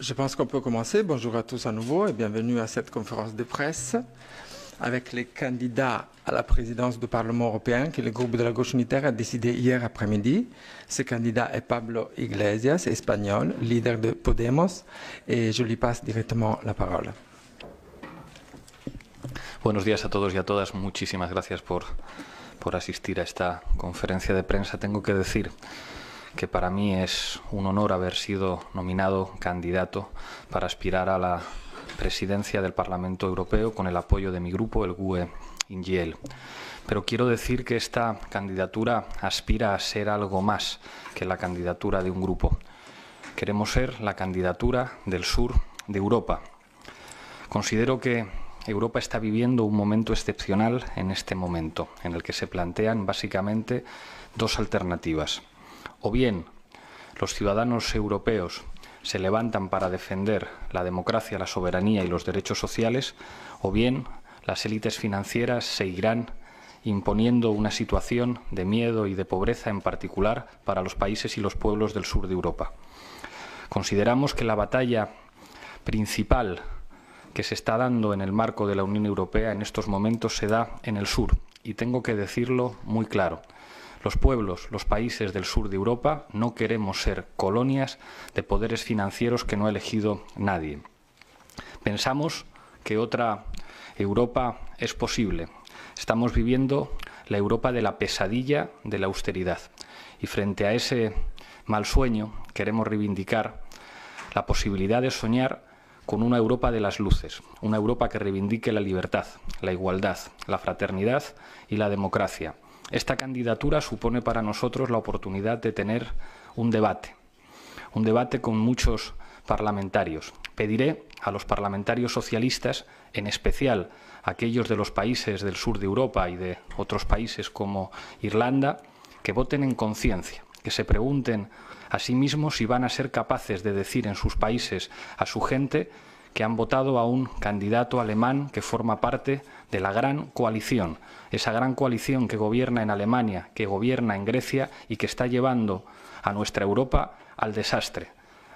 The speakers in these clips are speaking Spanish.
Je pense qu'on peut commencer. Bonjour à tous à nouveau et bienvenue à cette conférence de presse avec les candidats à la présidence du Parlement européen que le groupe de la gauche unitaire a décidé hier après-midi. Ce candidat est Pablo Iglesias, espagnol, leader de Podemos, et je lui passe directement la parole. Buenos días a todos y a todas. Muchísimas gracias por, por asistir a esta de prensa. Tengo que decir que para mí es un honor haber sido nominado candidato para aspirar a la presidencia del Parlamento Europeo con el apoyo de mi grupo, el GUE Ingiel. Pero quiero decir que esta candidatura aspira a ser algo más que la candidatura de un grupo. Queremos ser la candidatura del sur de Europa. Considero que Europa está viviendo un momento excepcional en este momento, en el que se plantean básicamente dos alternativas o bien los ciudadanos europeos se levantan para defender la democracia, la soberanía y los derechos sociales, o bien las élites financieras seguirán imponiendo una situación de miedo y de pobreza en particular para los países y los pueblos del sur de Europa. Consideramos que la batalla principal que se está dando en el marco de la Unión Europea en estos momentos se da en el sur, y tengo que decirlo muy claro. Los pueblos, los países del sur de Europa no queremos ser colonias de poderes financieros que no ha elegido nadie. Pensamos que otra Europa es posible. Estamos viviendo la Europa de la pesadilla de la austeridad. Y frente a ese mal sueño queremos reivindicar la posibilidad de soñar con una Europa de las luces, una Europa que reivindique la libertad, la igualdad, la fraternidad y la democracia, esta candidatura supone para nosotros la oportunidad de tener un debate, un debate con muchos parlamentarios. Pediré a los parlamentarios socialistas, en especial aquellos de los países del sur de Europa y de otros países como Irlanda, que voten en conciencia, que se pregunten a sí mismos si van a ser capaces de decir en sus países a su gente que han votado a un candidato alemán que forma parte de la gran coalición, esa gran coalición que gobierna en Alemania, que gobierna en Grecia y que está llevando a nuestra Europa al desastre.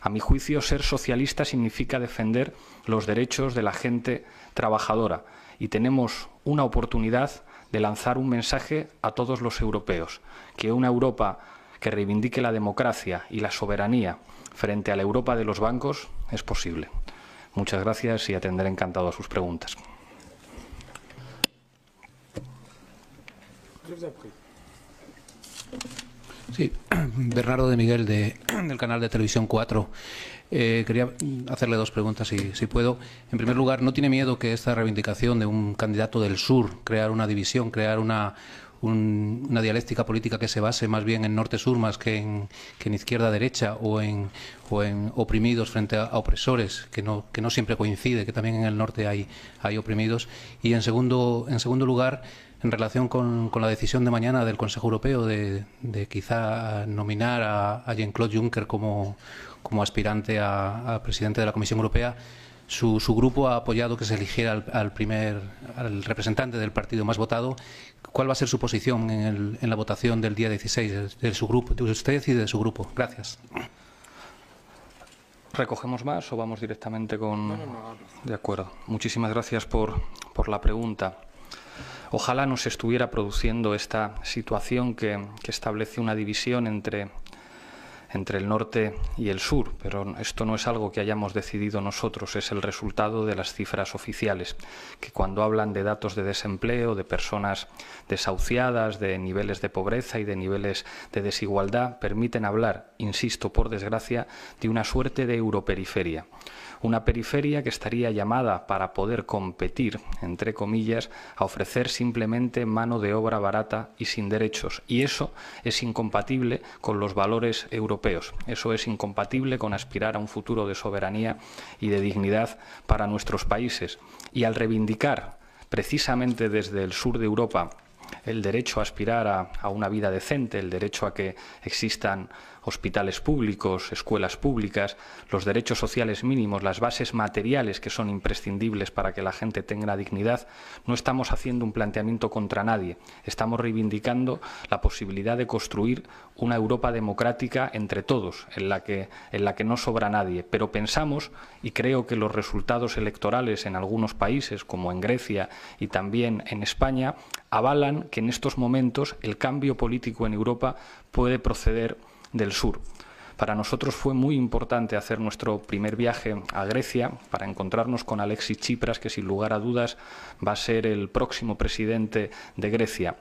A mi juicio, ser socialista significa defender los derechos de la gente trabajadora y tenemos una oportunidad de lanzar un mensaje a todos los europeos, que una Europa que reivindique la democracia y la soberanía frente a la Europa de los bancos es posible. Muchas gracias y atenderé encantado a sus preguntas. Sí, Bernardo de Miguel de, del canal de televisión 4. Eh, quería hacerle dos preguntas, si, si, puedo. En primer lugar, ¿no tiene miedo que esta reivindicación de un candidato del sur, crear una división, crear una, una dialéctica política que se base más bien en norte-sur más que en, que en izquierda-derecha o en, o en oprimidos frente a, opresores, que no, que no siempre coincide, que también en el norte hay, oprimidos. Y en segundo, lugar, en relación con, la decisión de mañana del Consejo Europeo de, quizá nominar a, a Jean-Claude Juncker como, aspirante a presidente de la Comisión Europea, su, grupo ha apoyado que se eligiera al, primer al representante del partido más votado. ¿Cuál va a ser su posición en, la votación del día 16 de, su grupo, de usted y de su grupo? Gracias. ¿Recogemos más o vamos directamente con...? No, no, no, de acuerdo. Muchísimas gracias por, la pregunta. Ojalá no se estuviera produciendo esta situación que establece una división entre entre el norte y el sur, pero esto no es algo que hayamos decidido nosotros, es el resultado de las cifras oficiales, que cuando hablan de datos de desempleo, de personas desahuciadas, de niveles de pobreza y de niveles de desigualdad, permiten hablar, insisto, por desgracia, de una suerte de europeriferia. Una periferia que estaría llamada para poder competir, entre comillas, a ofrecer simplemente mano de obra barata y sin derechos. Y eso es incompatible con los valores europeos eso es incompatible con aspirar a un futuro de soberanía y de dignidad para nuestros países. Y al reivindicar precisamente desde el sur de Europa el derecho a aspirar a, a, una vida decente, el derecho a que existan hospitales públicos, escuelas públicas, los derechos sociales mínimos, las bases materiales que son imprescindibles para que la gente tenga dignidad, no estamos haciendo un planteamiento contra nadie, estamos reivindicando la posibilidad de construir una Europa democrática entre todos, en la que, en la que no sobra nadie. Pero pensamos, y creo que los resultados electorales en algunos países, como en Grecia y también en España, avalan que en estos momentos el cambio político en Europa puede proceder del Sur. Para nosotros fue muy importante hacer nuestro primer viaje a Grecia para encontrarnos con Alexis Tsipras, que sin lugar a dudas va a ser el próximo presidente de Grecia.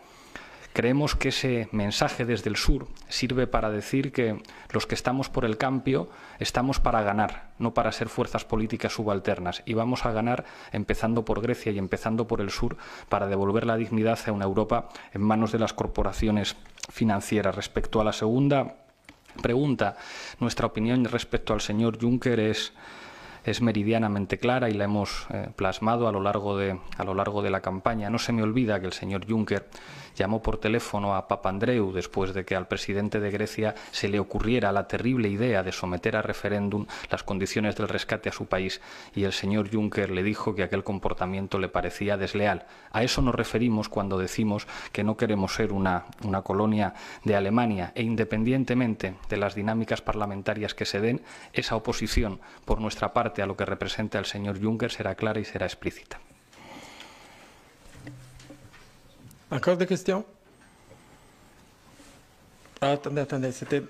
Creemos que ese mensaje desde el sur sirve para decir que los que estamos por el cambio estamos para ganar, no para ser fuerzas políticas subalternas. Y vamos a ganar empezando por Grecia y empezando por el sur para devolver la dignidad a una Europa en manos de las corporaciones financieras. Respecto a la segunda pregunta. Nuestra opinión respecto al señor Juncker es, es meridianamente clara y la hemos eh, plasmado a lo, largo de, a lo largo de la campaña. No se me olvida que el señor Juncker llamó por teléfono a Papandreou después de que al presidente de Grecia se le ocurriera la terrible idea de someter a referéndum las condiciones del rescate a su país y el señor Juncker le dijo que aquel comportamiento le parecía desleal. A eso nos referimos cuando decimos que no queremos ser una, una colonia de Alemania e independientemente de las dinámicas parlamentarias que se den, esa oposición por nuestra parte a lo que representa el señor Juncker será clara y será explícita. Encore des questions? Ah, attendez, attendez, c'était...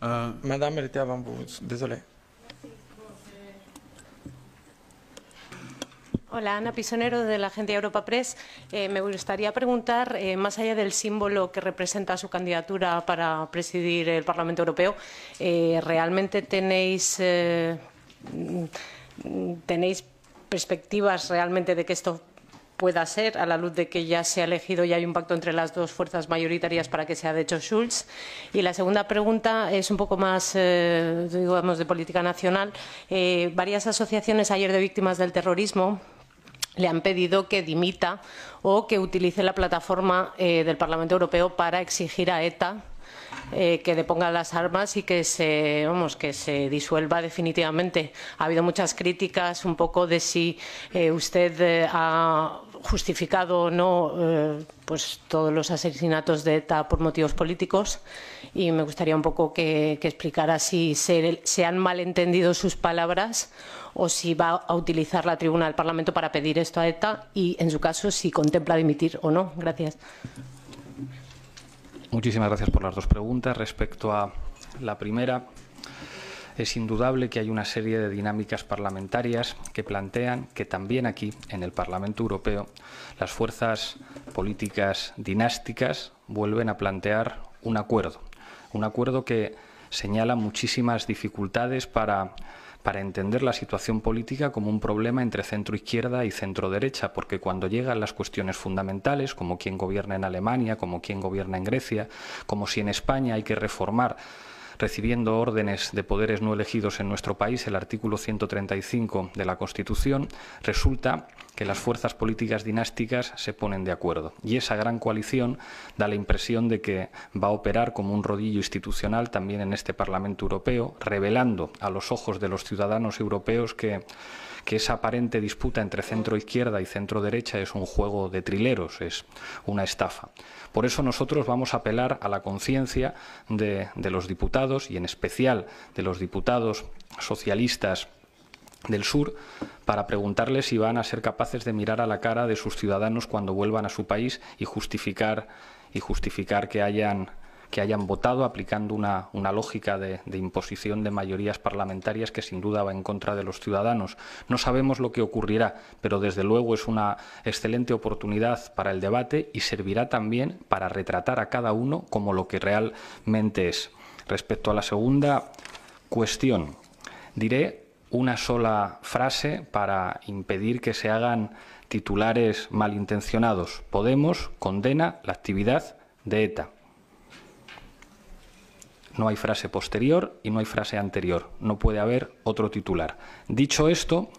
Ah. Madame, elle était avant vous, désolé. Hola, Ana Pisonero de la Agencia Europa Press. Eh, me gustaría preguntar, eh, más allá del símbolo que representa su candidatura para presidir el Parlamento Europeo, eh, ¿realmente tenéis, mm, tenéis perspectivas realmente de que esto pueda ser, a la luz de que ya se ha elegido y hay un pacto entre las dos fuerzas mayoritarias para que sea de hecho Schulz. Y la segunda pregunta es un poco más, eh, digamos, de política nacional. Eh, varias asociaciones ayer de víctimas del terrorismo le han pedido que dimita o que utilice la plataforma eh, del Parlamento Europeo para exigir a ETA eh, que deponga las armas y que se, vamos, que se disuelva definitivamente. Ha habido muchas críticas un poco de si eh, usted eh, ha justificado o no pues, todos los asesinatos de ETA por motivos políticos y me gustaría un poco que, explicara si se, se han malentendido sus palabras o si va a utilizar la tribuna del Parlamento para pedir esto a ETA y, en su caso, si contempla dimitir o no. Gracias. Muchísimas gracias por las dos preguntas. Respecto a la primera, es indudable que hay una serie de dinámicas parlamentarias que plantean que también aquí, en el Parlamento Europeo, las fuerzas políticas dinásticas vuelven a plantear un acuerdo. Un acuerdo que señala muchísimas dificultades para para entender la situación política como un problema entre centro izquierda y centro derecha, porque cuando llegan las cuestiones fundamentales, como quién gobierna en Alemania, como quién gobierna en Grecia, como si en España hay que reformar recibiendo órdenes de poderes no elegidos en nuestro país, el artículo 135 de la Constitución, resulta que las fuerzas políticas dinásticas se ponen de acuerdo. Y esa gran coalición da la impresión de que va a operar como un rodillo institucional también en este Parlamento Europeo, revelando a los ojos de los ciudadanos europeos que, esa aparente disputa entre centro-izquierda y centro-derecha es un juego de trileros, es una estafa. Por eso nosotros vamos a apelar a la conciencia de, de los diputados y en especial de los diputados socialistas del sur para preguntarles si van a ser capaces de mirar a la cara de sus ciudadanos cuando vuelvan a su país y justificar, y justificar que hayan que hayan votado aplicando una, lógica de, de, imposición de mayorías parlamentarias que sin duda va en contra de los ciudadanos. No sabemos lo que ocurrirá, pero desde luego es una excelente oportunidad para el debate y servirá también para retratar a cada uno como lo que realmente es. Respecto a la segunda cuestión, diré una sola frase para impedir que se hagan titulares malintencionados. Podemos condena la actividad de ETA. No hay frase posterior y no hay frase anterior. No puede haber otro titular. Dicho esto,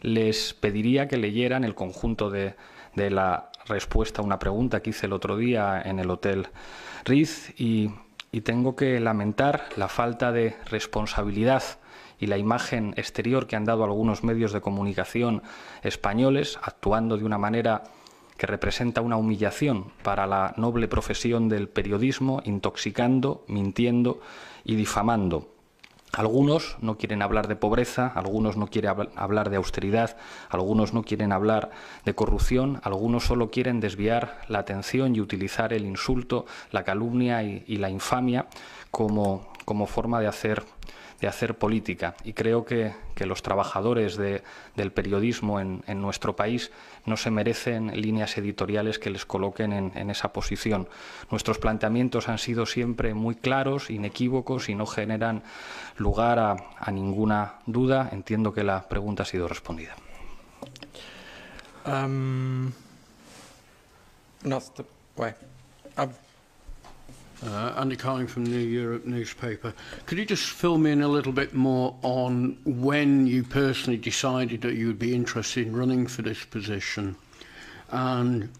les pediría que leyeran el conjunto de, la respuesta a una pregunta que hice el otro día en el Hotel Riz y tengo que lamentar la falta de responsabilidad y la imagen exterior que han dado algunos medios de comunicación españoles, actuando de una manera que representa una humillación para la noble profesión del periodismo, intoxicando, mintiendo y difamando. Algunos no quieren hablar de pobreza, algunos no quieren hablar de austeridad, algunos no quieren hablar de corrupción, algunos solo quieren desviar la atención y utilizar el insulto, la calumnia y, la infamia como, como forma de hacer de hacer política. Y creo que, los trabajadores de, del periodismo en, en, nuestro país no se merecen líneas editoriales que les coloquen en, esa posición. Nuestros planteamientos han sido siempre muy claros, inequívocos y no generan lugar a, ninguna duda. Entiendo que la pregunta ha sido respondida. Uh, Andy Carling from New Europe newspaper. Could you just fill me in a little bit more on when you personally decided that you would be interested in running for this position? And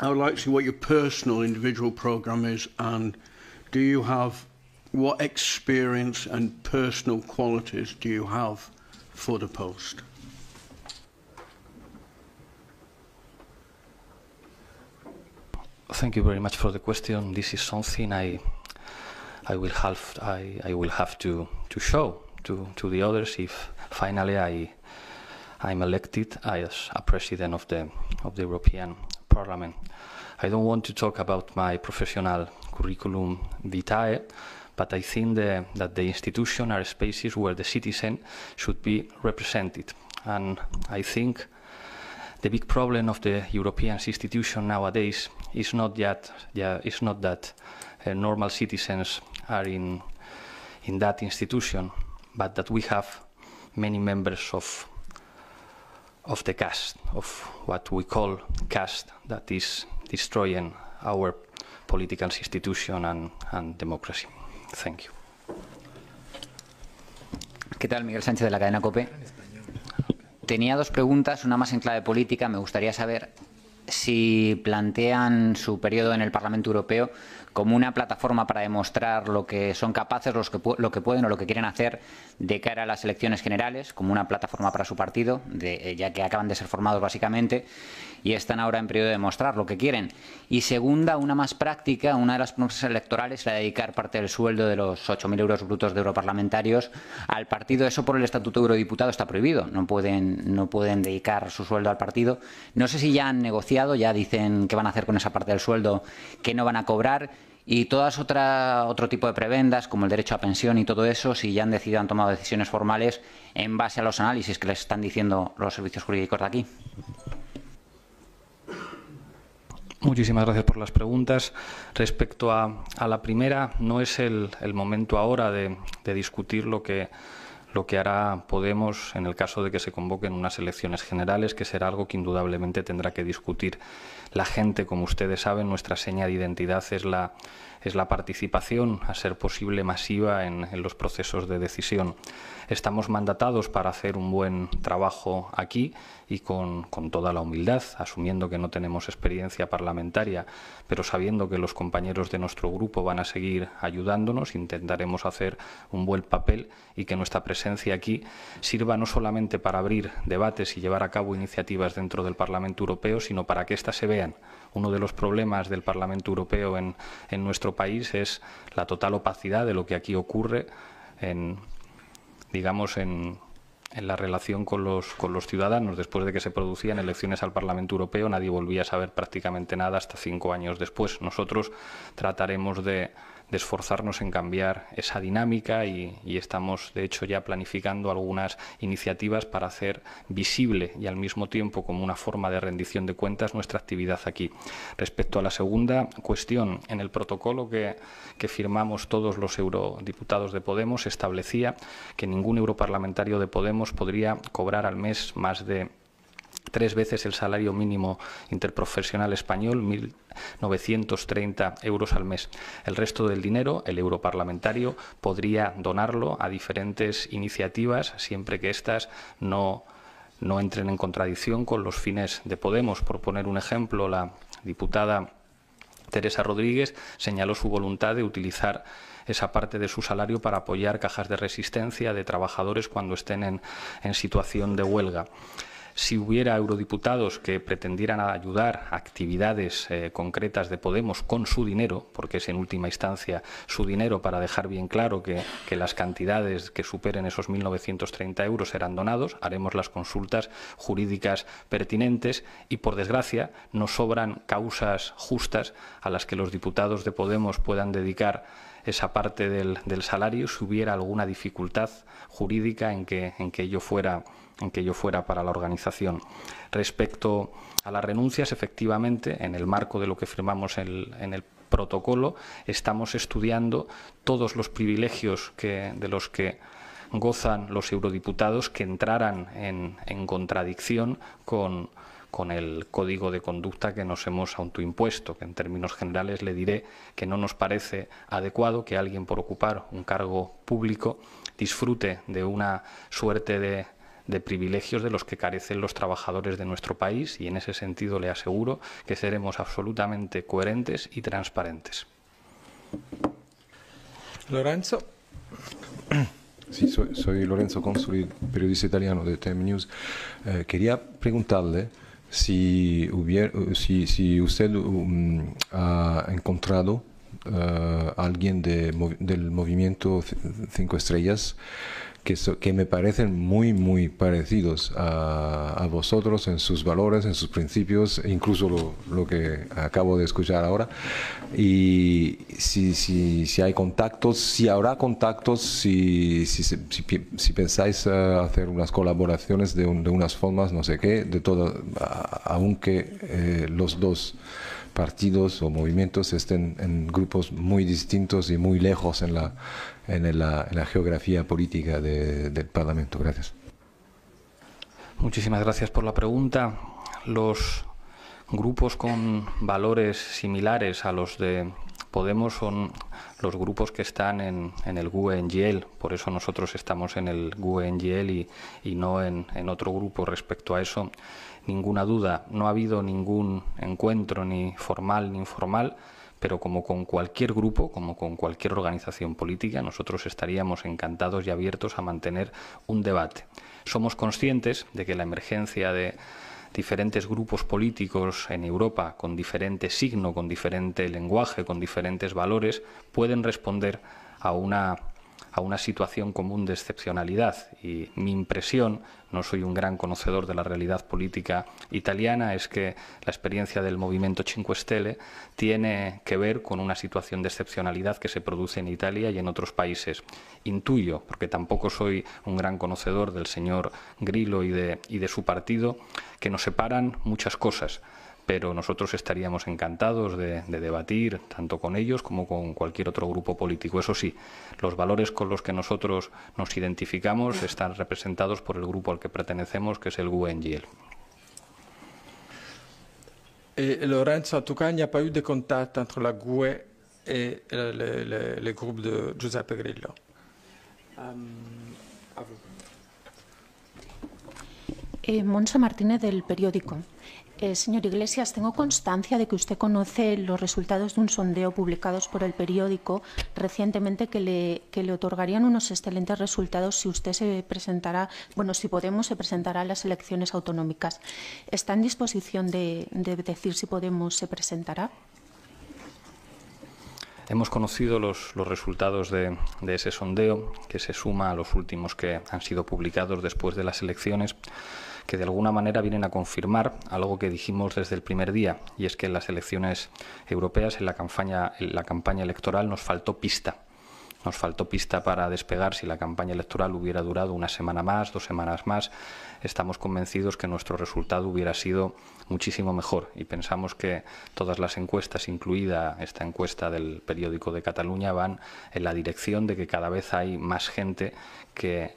I would like to see what your personal individual programme is and do you have what experience and personal qualities do you have for the post? Thank you very much for the question. This is something I I will have I, I will have to, to show to, to the others if finally I I'm elected as a president of the of the European Parliament. I don't want to talk about my professional curriculum vitae, but I think the, that the institution are spaces where the citizen should be represented. And I think the big problem of the European institution nowadays is not that yeah, is not that uh, normal citizens are in in that institution, but that we have many members of of the caste of what we call caste that is destroying our political institution and, and democracy. Thank you. ¿Qué tal, Miguel Sánchez de la cadena COPE? Tenía dos preguntas, una más en clave política. Me gustaría saber si plantean su periodo en el Parlamento Europeo como una plataforma para demostrar lo que son capaces, los que, lo que pueden o lo que quieren hacer de cara a las elecciones generales, como una plataforma para su partido, de, eh, ya que acaban de ser formados básicamente y están ahora en periodo de demostrar lo que quieren. Y segunda, una más práctica, una de las promesas electorales la de dedicar parte del sueldo de los 8.000 euros brutos de europarlamentarios al partido. Eso por el Estatuto de Eurodiputado está prohibido, no pueden, no pueden dedicar su sueldo al partido. No sé si ya han negociado, ya dicen qué van a hacer con esa parte del sueldo que no van a cobrar y todas otra, otro tipo de prebendas, como el derecho a pensión y todo eso, si ya han decidido, han tomado decisiones formales en base a los análisis que les están diciendo los servicios jurídicos de aquí. Muchísimas gracias por las preguntas. Respecto a, la primera, no es el, momento ahora de, de, discutir lo que, lo que hará Podemos en el caso de que se convoquen unas elecciones generales, que será algo que indudablemente tendrá que discutir la gente, como ustedes saben, nuestra seña de identidad es la, es la participación, a ser posible masiva, en, en los procesos de decisión estamos mandatados para hacer un buen trabajo aquí y con, toda la humildad, asumiendo que no tenemos experiencia parlamentaria, pero sabiendo que los compañeros de nuestro grupo van a seguir ayudándonos, intentaremos hacer un buen papel y que nuestra presencia aquí sirva no solamente para abrir debates y llevar a cabo iniciativas dentro del Parlamento Europeo, sino para que éstas se vean. Uno de los problemas del Parlamento Europeo en, en nuestro país es la total opacidad de lo que aquí ocurre en digamos, en, la relación con los, con los ciudadanos. Después de que se producían elecciones al Parlamento Europeo, nadie volvía a saber prácticamente nada hasta cinco años después. Nosotros trataremos de de esforzarnos en cambiar esa dinámica y, estamos, de hecho, ya planificando algunas iniciativas para hacer visible y al mismo tiempo como una forma de rendición de cuentas nuestra actividad aquí. Respecto a la segunda cuestión, en el protocolo que, que firmamos todos los eurodiputados de Podemos establecía que ningún europarlamentario de Podemos podría cobrar al mes más de tres veces el salario mínimo interprofesional español, 1.930 euros al mes. El resto del dinero, el europarlamentario podría donarlo a diferentes iniciativas siempre que éstas no, no entren en contradicción con los fines de Podemos. Por poner un ejemplo, la diputada Teresa Rodríguez señaló su voluntad de utilizar esa parte de su salario para apoyar cajas de resistencia de trabajadores cuando estén en, en situación de huelga si hubiera eurodiputados que pretendieran ayudar a actividades eh, concretas de Podemos con su dinero, porque es en última instancia su dinero para dejar bien claro que, las cantidades que superen esos 1.930 euros serán donados, haremos las consultas jurídicas pertinentes y, por desgracia, no sobran causas justas a las que los diputados de Podemos puedan dedicar esa parte del, salario si hubiera alguna dificultad jurídica en que, en que ello fuera en que yo fuera para la organización. Respecto a las renuncias, efectivamente, en el marco de lo que firmamos en el protocolo, estamos estudiando todos los privilegios de los que gozan los eurodiputados que entraran en, contradicción con, con el código de conducta que nos hemos autoimpuesto, que en términos generales le diré que no nos parece adecuado que alguien por ocupar un cargo público disfrute de una suerte de de privilegios de los que carecen los trabajadores de nuestro país y en ese sentido le aseguro que seremos absolutamente coherentes y transparentes. Lorenzo. Sí, soy, Lorenzo Consoli, periodista italiano de Time News. Eh, quería preguntarle si, hubiera, si, usted um, ha encontrado a eh, alguien del movimiento Cinco Estrellas que, me parecen muy, muy parecidos a, vosotros en sus valores, en sus principios, e incluso lo, que acabo de escuchar ahora. Y si, si, si hay contactos, si habrá contactos, si, si pensáis eh, hacer unas colaboraciones de, unas formas, no sé qué, de todo, aunque eh, los dos partidos o movimientos estén en grupos muy distintos y muy lejos en la en la, geografía política del Parlamento. Gracias. Muchísimas gracias por la pregunta. Los grupos con valores similares a los de Podemos son los grupos que están en, el GUE-NGL, e por eso nosotros estamos en el GUE-NGL e y, no en, otro grupo respecto a eso. Ninguna duda, no ha habido ningún encuentro ni formal ni informal pero como con cualquier grupo, como con cualquier organización política, nosotros estaríamos encantados y abiertos a mantener un debate. Somos conscientes de que la emergencia de diferentes grupos políticos en Europa con diferente signo, con diferente lenguaje, con diferentes valores, pueden responder a una a una situación común de excepcionalidad. Y mi impresión, no soy un gran conocedor de la realidad política italiana, es que la experiencia del movimiento Cinque Stelle tiene que ver con una situación de excepcionalidad que se produce en Italia y en otros países. Intuyo, porque tampoco soy un gran conocedor del señor Grillo y de, y de su partido, que nos separan muchas cosas pero nosotros estaríamos encantados de, debatir tanto con ellos como con cualquier otro grupo político. Eso sí, los valores con los que nosotros nos identificamos están representados por el grupo al que pertenecemos, que es el e e e, Lorenzo, en entre la GUE y el grupo de Giuseppe Grillo. Em, eh, Martínez del periódico. Eh, señor Iglesias, tengo constancia de que usted conoce los resultados de un sondeo publicados por el periódico recientemente que le, otorgarían unos excelentes resultados si usted se presentará, bueno, si Podemos se presentará a las elecciones autonómicas. ¿Está en disposición de, decir si Podemos se presentará? Hemos conocido los, resultados de, ese sondeo, que se suma a los últimos que han sido publicados después de las elecciones que de alguna manera vienen a confirmar algo que dijimos desde el primer día, y es que en las elecciones europeas, en la campaña, la campaña electoral, nos faltó pista. Nos faltó pista para despegar si la campaña electoral hubiera durado una semana más, dos semanas más. Estamos convencidos que nuestro resultado hubiera sido muchísimo mejor y pensamos que todas las encuestas, incluida esta encuesta del periódico de Cataluña, van en la dirección de que cada vez hay más gente que,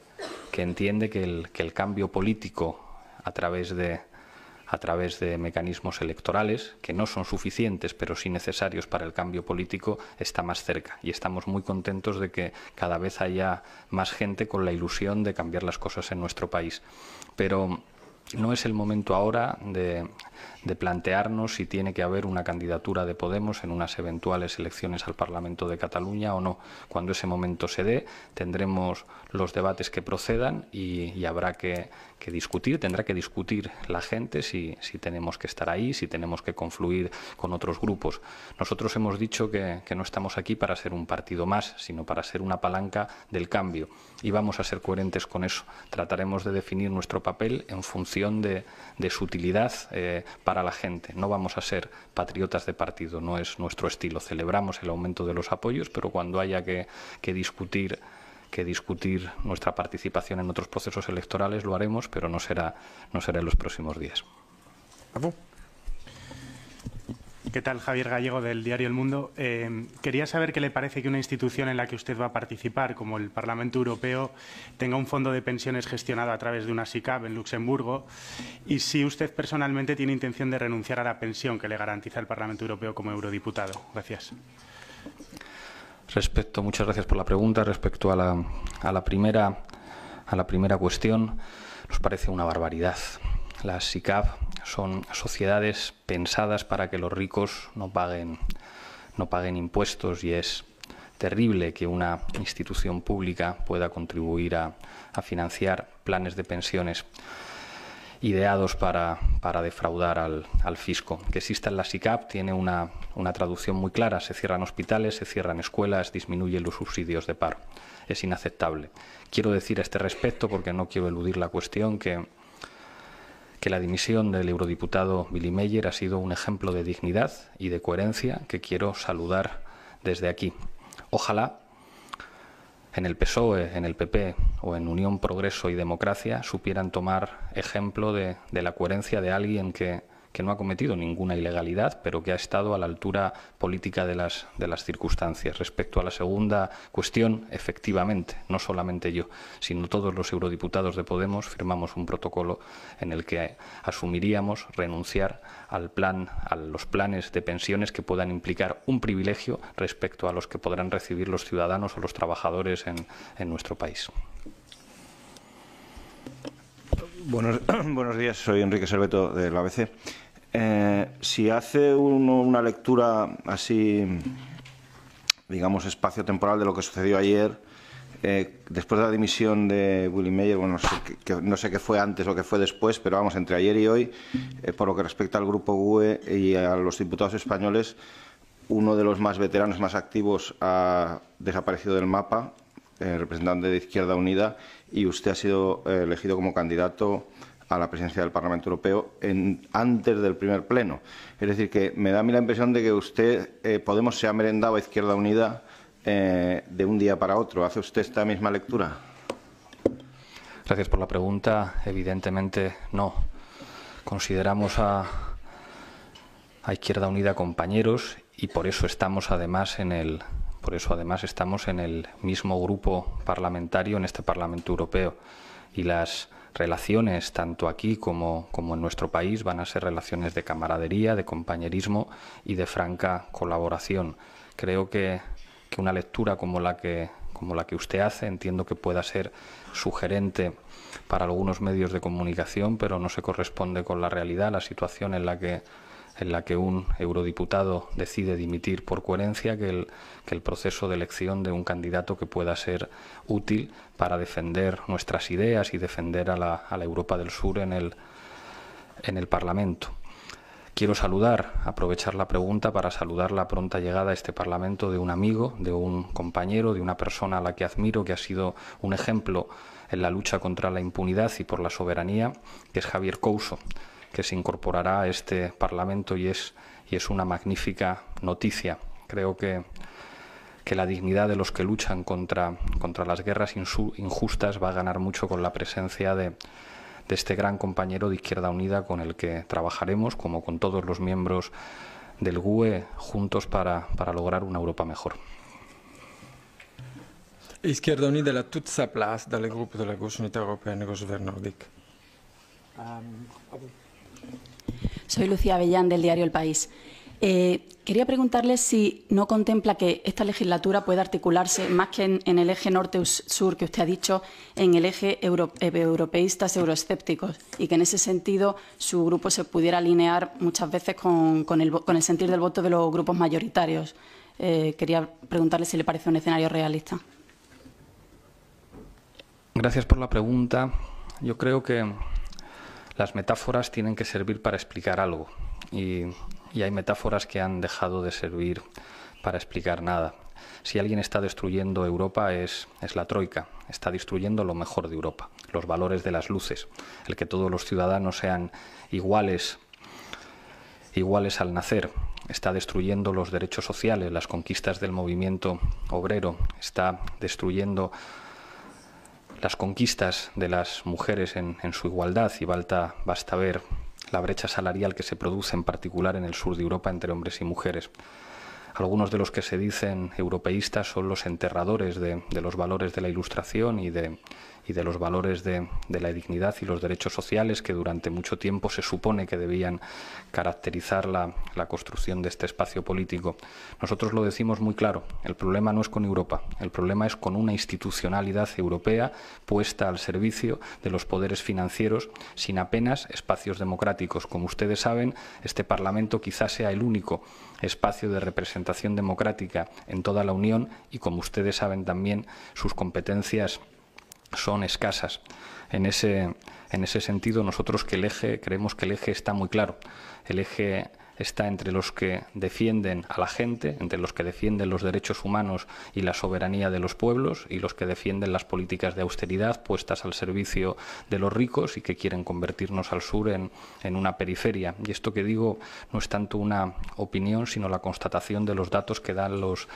entiende que el, que el cambio político a través de a través de mecanismos electorales que no son suficientes pero sí necesarios para el cambio político está más cerca y estamos muy contentos de que cada vez haya más gente con la ilusión de cambiar las cosas en nuestro país pero no es el momento ahora de de plantearnos si tiene que haber una candidatura de Podemos en unas eventuales elecciones al Parlamento de Cataluña o no. Cuando ese momento se dé, tendremos los debates que procedan y, habrá que, discutir, tendrá que discutir la gente si, tenemos que estar ahí, si tenemos que confluir con otros grupos. Nosotros hemos dicho que, no estamos aquí para ser un partido más, sino para ser una palanca del cambio. Y vamos a ser coherentes con eso. Trataremos de definir nuestro papel en función de, su utilidad, eh, para la gente. No vamos a ser patriotas de partido, no es nuestro estilo. Celebramos el aumento de los apoyos, pero cuando haya que, discutir que discutir nuestra participación en otros procesos electorales lo haremos, pero no será, no será en los próximos días. ¿Qué tal, Javier Gallego, del diario El Mundo? Eh, quería saber qué le parece que una institución en la que usted va a participar, como el Parlamento Europeo, tenga un fondo de pensiones gestionado a través de una SICAP en Luxemburgo y si usted personalmente tiene intención de renunciar a la pensión que le garantiza el Parlamento Europeo como eurodiputado. Gracias. Respecto, muchas gracias por la pregunta. Respecto a la, primera, a la primera cuestión, nos parece una barbaridad. La SICAP son sociedades pensadas para que los ricos no paguen, no paguen impuestos y es terrible que una institución pública pueda contribuir a, financiar planes de pensiones ideados para, defraudar al, fisco. Que exista la SICAP tiene una, una, traducción muy clara. Se cierran hospitales, se cierran escuelas, disminuyen los subsidios de paro. Es inaceptable. Quiero decir a este respecto, porque no quiero eludir la cuestión, que que la dimisión del eurodiputado Billy Meyer ha sido un ejemplo de dignidad y de coherencia que quiero saludar desde aquí. Ojalá en el PSOE, en el PP o en Unión Progreso y Democracia supieran tomar ejemplo de, de la coherencia de alguien que que no ha cometido ninguna ilegalidad, pero que ha estado a la altura política de las, circunstancias. Respecto a la segunda cuestión, efectivamente, no solamente yo, sino todos los eurodiputados de Podemos firmamos un protocolo en el que asumiríamos renunciar al plan, a los planes de pensiones que puedan implicar un privilegio respecto a los que podrán recibir los ciudadanos o los trabajadores en nuestro país. Buenos, buenos días, soy Enrique Serveto del ABC. Eh, si hace uno una lectura así, digamos, espacio-temporal de lo que sucedió ayer, eh, después de la dimisión de Willy Mayer, bueno, no sé, que, no sé qué fue antes o qué fue después, pero vamos, entre ayer y hoy, eh, por lo que respecta al Grupo UE y a los diputados españoles, uno de los más veteranos, más activos, ha desaparecido del mapa eh, representante de Izquierda Unida, y usted ha sido eh, elegido como candidato a la presidencia del Parlamento Europeo en, antes del primer pleno. Es decir, que me da a mí la impresión de que usted, eh, Podemos, se ha merendado a Izquierda Unida de un día para otro. ¿Hace usted esta misma lectura? Gracias por la pregunta. Evidentemente, no. Consideramos a Izquierda Unida compañeros y por eso estamos además en el por eso, además, estamos en el mismo grupo parlamentario en este Parlamento Europeo. Y las relaciones, tanto aquí como, en nuestro país, van a ser relaciones de camaradería, de compañerismo y de franca colaboración. Creo que, que una lectura como la que como la que usted hace, entiendo que pueda ser sugerente para algunos medios de comunicación, pero no se corresponde con la realidad, la situación en la que en la que un eurodiputado decide dimitir por coherencia que el, proceso de elección de un candidato que pueda ser útil para defender nuestras ideas y defender a la, Europa del Sur en el, en el Parlamento. Quiero saludar, aprovechar la pregunta para saludar la pronta llegada a este Parlamento de un amigo, de un compañero, de una persona a la que admiro, que ha sido un ejemplo en la lucha contra la impunidad y por la soberanía, que es Javier Couso que se incorporará a este Parlamento y es, y es una magnífica noticia. Creo que, que la dignidad de los que luchan contra, contra las guerras injustas va a ganar mucho con la presencia de, de este gran compañero de Izquierda Unida con el que trabajaremos, como con todos los miembros del GUE, juntos para, para lograr una Europa mejor. Izquierda Unida de la Comisión Europea, soy Lucía Avellán del diario El País. Eh, quería preguntarle si no contempla que esta legislatura pueda articularse más que en, el eje norte-sur que usted ha dicho, en el eje eh, europeístas euroescépticos y que en ese sentido su grupo se pudiera alinear muchas veces con, el, con sentir del voto de los grupos mayoritarios. Eh, quería preguntarle si le parece un escenario realista. Gracias por la pregunta. Yo creo que las metáforas tienen que servir para explicar algo y, hay metáforas que han dejado de servir para explicar nada. Si alguien está destruyendo Europa es, es la Troika, está destruyendo lo mejor de Europa, los valores de las luces, el que todos los ciudadanos sean iguales, iguales al nacer, está destruyendo los derechos sociales, las conquistas del movimiento obrero, está destruyendo las conquistas de las mujeres en, su igualdad y basta, basta ver la brecha salarial que se produce en particular en el sur de Europa entre hombres y mujeres. Algunos de los que se dicen europeístas son los enterradores de los valores de la Ilustración y de, y de los valores de, la dignidad y los derechos sociales que durante mucho tiempo se supone que debían caracterizar la, la construcción de este espacio político. Nosotros lo decimos muy claro, el problema no es con Europa, el problema es con una institucionalidad europea puesta al servicio de los poderes financieros sin apenas espacios democráticos. Como ustedes saben, este Parlamento quizás sea el único espacio de representación democrática en toda la Unión y, como ustedes saben también, sus competencias son escasas. En ese, sentido, nosotros que el eje, creemos que el eje está muy claro. El eje está entre los que defienden a la gente, entre los que defienden los derechos humanos y la soberanía de los pueblos y los que defienden las políticas de austeridad puestas al servicio de los ricos y que quieren convertirnos al sur en, en una periferia. Y esto que digo no es tanto una opinión, sino la constatación de los datos que dan los,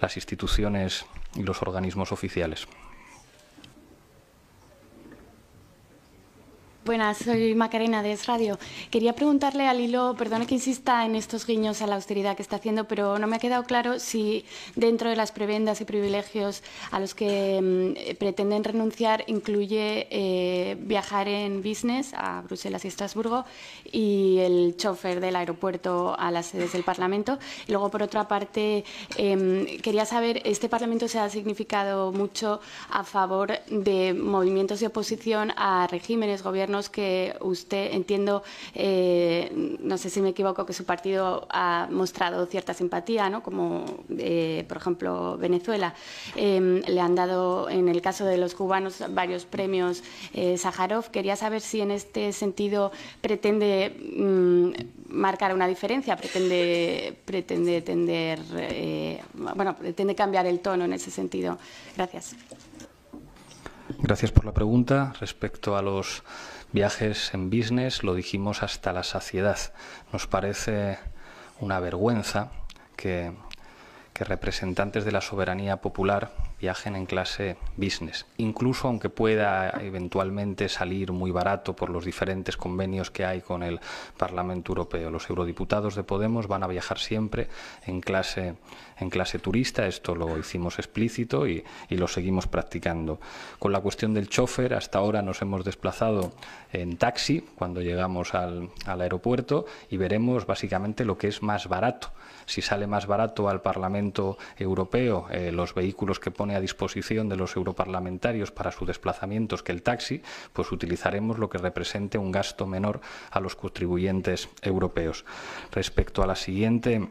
las instituciones y los organismos oficiales. Buenas, soy Macarena de Es Radio. Quería preguntarle al hilo, perdone que insista en estos guiños a la austeridad que está haciendo, pero no me ha quedado claro si dentro de las prebendas y privilegios a los que mm, eh, pretenden renunciar incluye eh, viajar en business a Bruselas y Estrasburgo y el chofer del aeropuerto a las sedes del Parlamento. Y luego, por otra parte, em, quería saber, este Parlamento se ha significado mucho a favor de movimientos de oposición a regímenes, gobiernos que usted, entiendo, eh, no sé si me equivoco, que su partido ha mostrado cierta simpatía, ¿no? como eh, por ejemplo Venezuela. Em, le han dado, en el caso de los cubanos, varios premios eh, Sájarov. Quería saber si en este sentido pretende mm, marcar una diferencia, pretende, pretende tender, bueno, pretende cambiar el tono en ese sentido. Gracias. Gracias por la pregunta. Respecto a los Viajes en business lo dijimos hasta la saciedad. Nos parece una vergüenza que, representantes de la soberanía popular viajen en clase business. Incluso aunque pueda eventualmente salir muy barato por los diferentes convenios que hay con el Parlamento Europeo, los eurodiputados de Podemos van a viajar siempre en clase, en clase turista. Esto lo hicimos explícito y, lo seguimos practicando. Con la cuestión del chofer, hasta ahora nos hemos desplazado en taxi cuando llegamos al, aeropuerto y veremos básicamente lo que es más barato. Si sale más barato al Parlamento Europeo eh, los vehículos que ponen a disposición de los europarlamentarios para sus desplazamientos que el taxi, pues utilizaremos lo que represente un gasto menor a los contribuyentes europeos. Respecto a la siguiente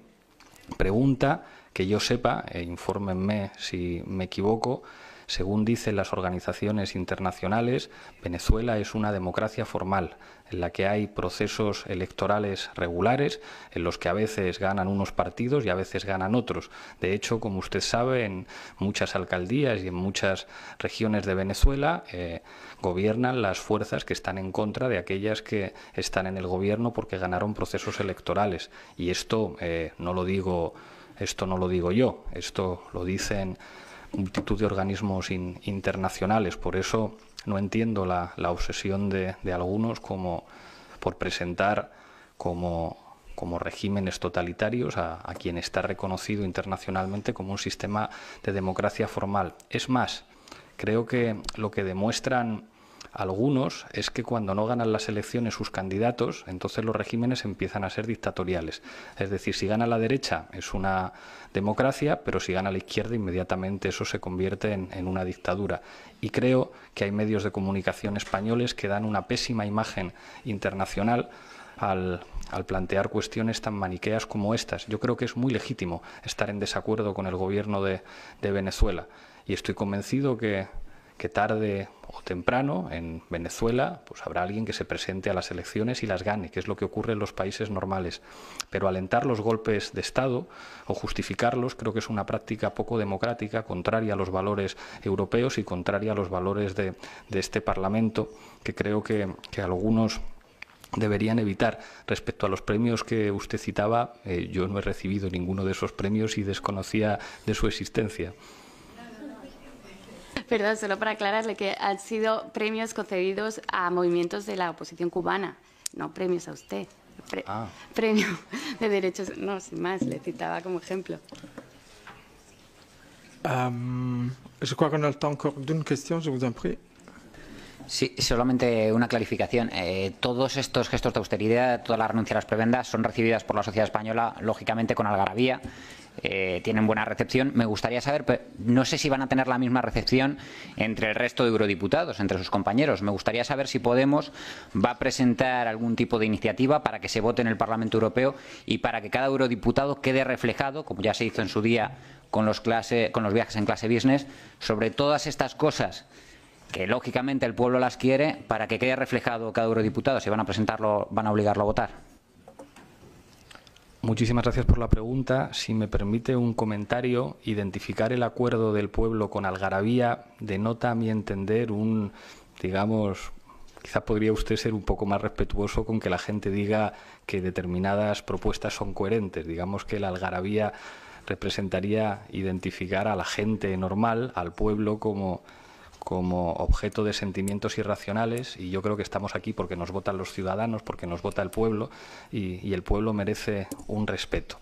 pregunta, que yo sepa, e infórmenme si me equivoco, según dicen las organizaciones internacionales, Venezuela es una democracia formal, en la que hay procesos electorales regulares, en los que a veces ganan unos partidos y a veces ganan otros. De hecho, como usted sabe, en muchas alcaldías y en muchas regiones de Venezuela eh, gobiernan las fuerzas que están en contra de aquellas que están en el gobierno porque ganaron procesos electorales. Y esto eh, no lo digo esto no lo digo yo, esto lo dicen multitud de organismos internacionales. Por eso no entiendo la, obsesión de, algunos como por presentar como, como regímenes totalitarios a quien está reconocido internacionalmente como un sistema de democracia formal. Es más, creo que lo que demuestran algunos es que cuando no ganan las elecciones sus candidatos, entonces los regímenes empiezan a ser dictatoriales. Es decir, si gana la derecha es una democracia, pero si gana la izquierda inmediatamente eso se convierte en, una dictadura. Y creo que hay medios de comunicación españoles que dan una pésima imagen internacional al, plantear cuestiones tan maniqueas como estas. Yo creo que es muy legítimo estar en desacuerdo con el gobierno de, de Venezuela y estoy convencido que que tarde o temprano en Venezuela pues habrá alguien que se presente a las elecciones y las gane, que es lo que ocurre en los países normales. Pero alentar los golpes de Estado o justificarlos creo que es una práctica poco democrática, contraria a los valores europeos y contraria a los valores de, este Parlamento, que creo que, algunos deberían evitar. Respecto a los premios que usted citaba, eh, yo no he recibido ninguno de esos premios y desconocía de su existencia. Perdón, solo para aclararle que han sido premios concedidos a movimientos de la oposición cubana, no premios a usted. Ah. Premio de derechos. No, sin más, le citaba como ejemplo. Um, je crois qu'on a le encore d'une question, je vous Sí, solamente una clarificación. Eh, todos estos gestos de austeridad, todas las renuncias a las prebendas, son recibidas por la sociedad española, lógicamente, con algarabía. Eh, tienen buena recepción. Me gustaría saber, no sé si van a tener la misma recepción entre el resto de eurodiputados, entre sus compañeros. Me gustaría saber si Podemos va a presentar algún tipo de iniciativa para que se vote en el Parlamento Europeo y para que cada eurodiputado quede reflejado, como ya se hizo en su día con los, con los viajes en clase business, sobre todas estas cosas que lógicamente el pueblo las quiere para que quede reflejado cada eurodiputado. Si van a presentarlo, van a obligarlo a votar. Muchísimas gracias por la pregunta. Si me permite un comentario, identificar el acuerdo del pueblo con Algarabía denota, a mi entender, un, digamos, quizás podría usted ser un poco más respetuoso con que la gente diga que determinadas propuestas son coherentes. Digamos que la Algarabía representaría identificar a la gente normal, al pueblo, como como objeto de sentimientos irracionales y yo creo que estamos aquí porque nos votan los ciudadanos, porque nos vota el pueblo y, el pueblo merece un respeto.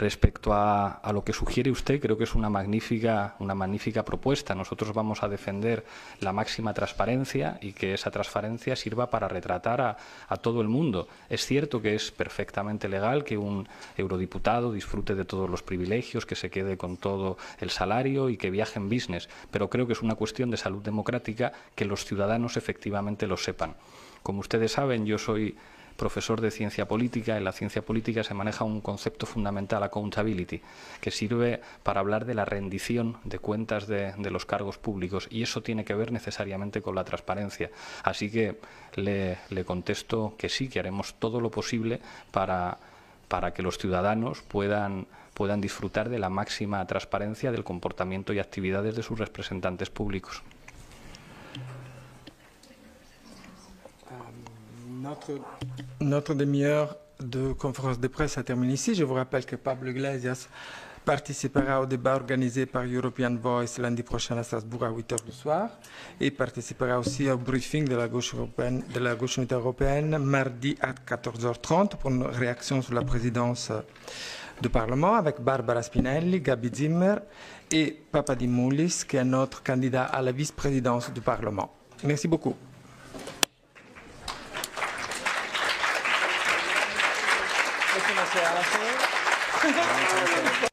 Respecto a, lo que sugiere usted, creo que es una magnífica, una magnífica propuesta. Nosotros vamos a defender la máxima transparencia y que esa transparencia sirva para retratar a, a todo el mundo. Es cierto que es perfectamente legal que un eurodiputado disfrute de todos los privilegios, que se quede con todo el salario y que viaje en business, pero creo que es una cuestión de salud democrática que los ciudadanos efectivamente lo sepan. Como ustedes saben, yo soy profesor de ciencia política. En la ciencia política se maneja un concepto fundamental, accountability, que sirve para hablar de la rendición de cuentas de, los cargos públicos y eso tiene que ver necesariamente con la transparencia. Así que le, contesto que sí, que haremos todo lo posible para, que los ciudadanos puedan disfrutar de la máxima transparencia del comportamiento y actividades de sus representantes públicos. notre, demi-heure de conférence de presse a terminé ici. Je vous rappelle que Pablo Iglesias participera au débat organisé par European Voice lundi prochain à Strasbourg à 8h du soir et participera aussi au briefing de la gauche européenne, de la gauche unitaire européenne mardi à 14h30 pour une réaction sur la présidence du Parlement avec Barbara Spinelli, Gabi Zimmer et Papadimoulis qui est notre candidat à la vice-présidence du Parlement. Merci beaucoup. Allison.